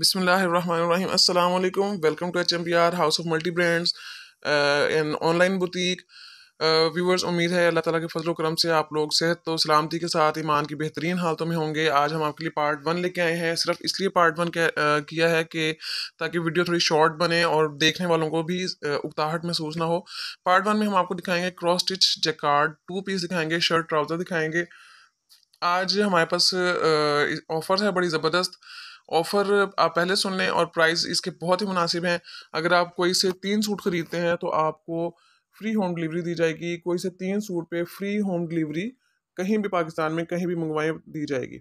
बिसमीम असलम welcome to H M P R house of multi brands and online boutique viewers उम्मीद है अल्लाह ताला के फजल करम से आप लोग सेहत तो सलामती के साथ ईमान की बेहतरीन हालतों में होंगे आज हम आपके लिए पार्ट वन लेके आए हैं सिर्फ इसलिए पार्ट वन uh, किया है कि ताकि वीडियो थोड़ी शॉर्ट बने और देखने वालों को भी uh, उकताहट महसूस ना हो पार्ट वन में हम आपको दिखाएंगे cross stitch jacquard two piece दिखाएंगे शर्ट ट्राउज़र दिखाएंगे आज हमारे पास ऑफर uh, है बड़ी ज़बरदस्त ऑफ़र आप पहले सुन लें और प्राइस इसके बहुत ही मुनासिब हैं अगर आप कोई से तीन सूट ख़रीदते हैं तो आपको फ्री होम डिलीवरी दी जाएगी कोई से तीन सूट पे फ्री होम डिलीवरी कहीं भी पाकिस्तान में कहीं भी मंगवाएं दी जाएगी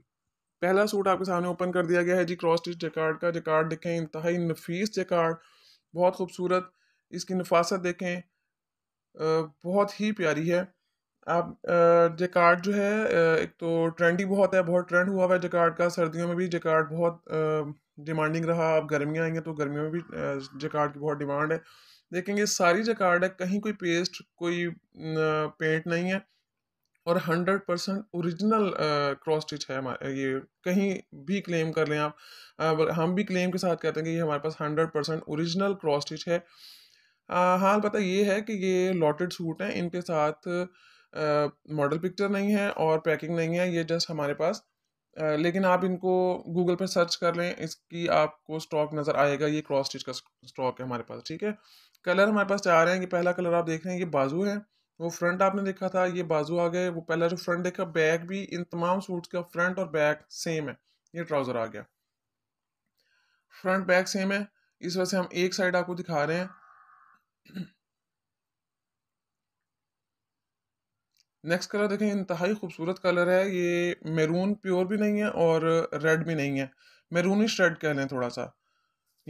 पहला सूट आपके सामने ओपन कर दिया गया है जी क्रॉस स्टिच जकार्ड का जकार्ड देखें इंतहाई नफीस जकार्ड बहुत खूबसूरत इसकी नफासत देखें बहुत ही प्यारी है आप जकार्ड जो है एक तो ट्रेंडी बहुत है बहुत ट्रेंड हुआ हुआ है जकार्ड का सर्दियों में भी जैकार्ड बहुत डिमांडिंग रहा अब गर्मियाँ आएंगे तो गर्मियों में भी जकार्ड की बहुत डिमांड है देखेंगे सारी जैकार्ड है कहीं कोई पेस्ट कोई पेंट नहीं है और hundred percent original cross stitch है हमारे ये कहीं भी क्लेम कर लें आप हम भी क्लेम के साथ कहते हैं कि ये हमारे पास hundred percent original cross stitch है हाल पता ये है कि ये लॉटेड सूट हैं इनके साथ मॉडल पिक्चर नहीं है और पैकिंग नहीं है ये जस्ट हमारे पास आ, लेकिन आप इनको गूगल पर सर्च कर लें इसकी आपको स्टॉक नज़र आएगा ये क्रॉस स्टिच का स्टॉक है हमारे पास ठीक है कलर हमारे पास चाह रहे हैं ये पहला कलर आप देख रहे हैं ये बाजू है वो फ्रंट आपने देखा था ये बाजू आ गए वो पहला जो फ्रंट देखा बैक भी इन तमाम सूट्स का फ्रंट और बैक सेम है ये ट्राउज़र आ गया फ्रंट बैक सेम है इस वजह से हम एक साइड आपको दिखा रहे हैं नेक्स्ट कलर देखें इंतहाई खूबसूरत कलर है ये मेरून प्योर भी नहीं है और रेड भी नहीं है ही शर्ट कह लें थोड़ा सा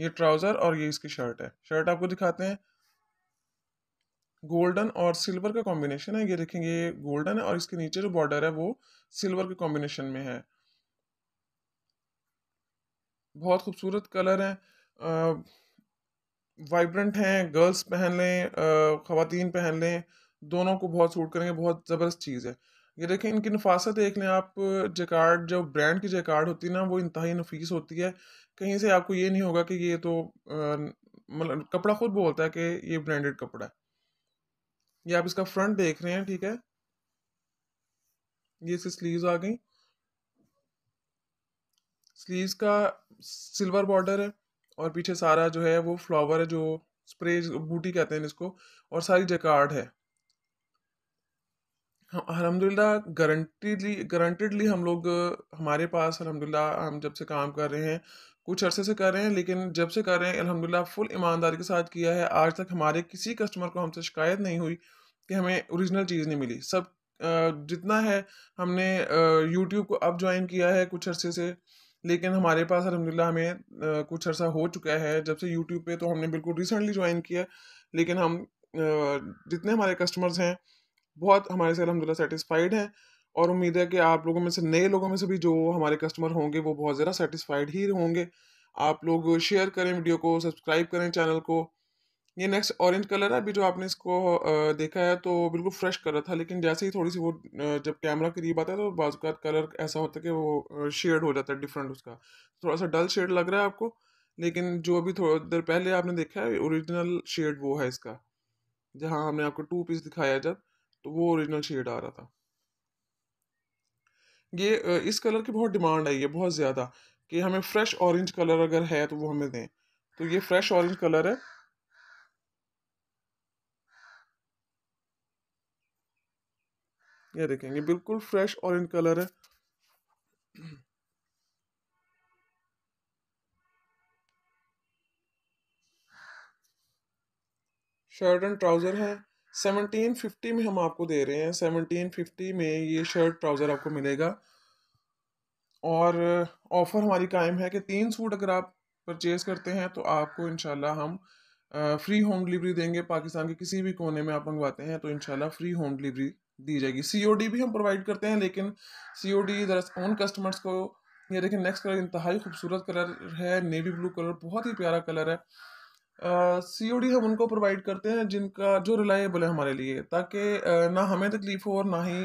ये ट्राउज़र और ये इसकी शर्ट है शर्ट आपको दिखाते हैं गोल्डन और सिल्वर का कॉम्बिनेशन है ये देखें ये गोल्डन है और इसके नीचे जो बॉर्डर है वो सिल्वर के कॉम्बिनेशन में है बहुत खूबसूरत कलर हैं वाइब्रेंट हैं गर्ल्स पहन लें ख़वातीन पहन लें दोनों को बहुत सूट करेंगे बहुत ज़बरदस्त चीज़ है ये देखें इनकी नफासत देख लें आप जैकार्ड जो ब्रांड की जैकार्ड होती है ना वो इंतहा नफीस होती है कहीं से आपको ये नहीं होगा कि ये तो मतलब कपड़ा खुद बोलता है कि ये ब्रांडेड कपड़ा है ये आप इसका फ्रंट देख रहे हैं ठीक है ये इसकी स्लीव आ गई स्लीव का सिल्वर बॉर्डर है और पीछे सारा जो है वो फ्लावर है जो स्प्रे बूटी कहते हैं इसको और सारी जैकार्ड है अलहमदिल्ला गारंटीडली गारंटीडली हम लोग हमारे पास अलहमदिल्ला हम जब से काम कर रहे हैं कुछ अरसे से कर रहे हैं लेकिन जब से कर रहे हैं अलहमदिल्ला फुल ईमानदारी के साथ किया है आज तक हमारे किसी कस्टमर को हमसे शिकायत नहीं हुई कि हमें ओरिजिनल चीज़ नहीं मिली सब जितना है हमने यूट्यूब को अब ज्वाइन किया है कुछ अरसे से लेकिन हमारे पास अलहमदिल्ला हमें कुछ अर्सा हो चुका है जब से यूट्यूब पर तो हमने बिल्कुल रिसेंटली ज्वाइन किया लेकिन हम जितने हमारे कस्टमर्स हैं बहुत हमारे से अलहमदिल्ला सेटिस्फाइड हैं और उम्मीद है कि आप लोगों में से नए लोगों में से भी जो हमारे कस्टमर होंगे वो बहुत ज़्यादा सेटिस्फाइड ही होंगे आप लोग शेयर करें वीडियो को सब्सक्राइब करें चैनल को ये नेक्स्ट ऑरेंज कलर है अभी जो आपने इसको देखा है तो बिल्कुल फ्रेश कलर था लेकिन जैसे ही थोड़ी सी वो जब कैमरा करीब आता है तो बाजूकात कलर ऐसा होता है कि वो शेड हो जाता है डिफरेंट उसका थोड़ा सा डल शेड लग रहा है आपको लेकिन जो अभी थोड़ा देर पहले आपने देखा है ओरिजिनल शेड वो है इसका जहाँ हमने आपको टू पीस दिखाया जब तो वो ओरिजिनल शेड आ रहा था ये इस कलर की बहुत डिमांड आई है बहुत ज़्यादा कि हमें फ्रेश ऑरेंज कलर अगर है तो वो हमें दें तो ये फ्रेश ऑरेंज कलर है ये देखेंगे बिल्कुल फ्रेश ऑरेंज कलर है शर्ट एंड ट्राउज़र है सेवनटीन फिफ्टी में हम आपको दे रहे हैं सेवनटीन फिफ्टी में ये शर्ट ट्राउज़र आपको मिलेगा और ऑफ़र uh, हमारी कायम है कि तीन सूट अगर आप परचेज़ करते हैं तो आपको इन हम फ्री होम डिलीवरी देंगे पाकिस्तान के किसी भी कोने में आप मंगवाते हैं तो इन फ्री होम डिलीवरी दी जाएगी सी ओ डी भी हम प्रोवाइड करते हैं लेकिन सी ओ डी दरअसल उन कस्टमर्स को ये देखिए नेक्स्ट कलर इंतहाई खूबसूरत कलर है नेवी ब्लू कलर बहुत ही प्यारा कलर है सी uh, हम उनको प्रोवाइड करते हैं जिनका जो रिलायबल है हमारे लिए ताकि ना हमें तकलीफ हो और ना ही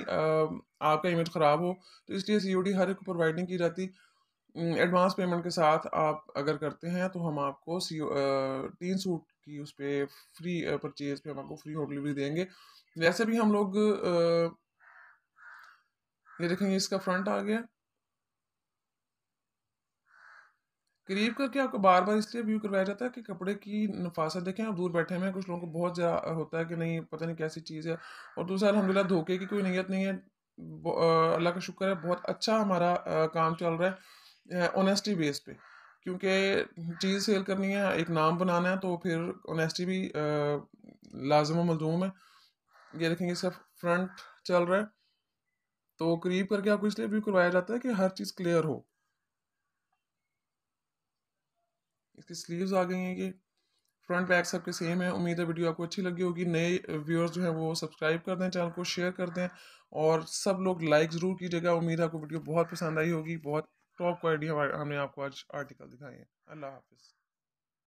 आपका इमेज ख़राब हो तो इसलिए सी हर एक को प्रोवाइड नहीं की जाती एडवांस पेमेंट के साथ आप अगर करते हैं तो हम आपको सी तीन सूट की उस पर फ्री परचेज पे हम आपको फ्री होम डिलीवरी देंगे वैसे भी हम लोग ये देखेंगे इसका फ्रंट आ गया करीब करके आपको बार बार इसलिए व्यू करवाया जाता है कि कपड़े की नफासत देखें आप दूर बैठे हैं कुछ लोगों को बहुत ज़्यादा होता है कि नहीं पता नहीं कैसी चीज़ है और दूसरा अलहमदिल्ला धोखे की कोई नीयत नहीं है अल्लाह का शुक्र है बहुत अच्छा हमारा आ, काम चल रहा है ऑनेस्टी बेस पे क्योंकि चीज़ सेल करनी है एक नाम बनाना है तो फिर ऑनेस्टी भी लाजम मलजूम है ये देखेंगे सिर्फ फ्रंट चल रहा है तो करीब करके आपको इसलिए व्यू करवाया जाता है कि हर चीज़ क्लियर हो इसकी स्लीव्स आ गई हैं ये फ्रंट बैक सबके सेम है उम्मीद है वीडियो आपको अच्छी लगी होगी नए व्यूअर्स जो हैं वो सब्सक्राइब कर दें चैनल को शेयर कर दें और सब लोग लाइक ज़रूर कीजिएगा उम्मीद है आपको वीडियो बहुत पसंद आई होगी बहुत टॉप क्वालिटी हमने आपको आज आर्टिकल दिखाई है अल्लाह हाफिज़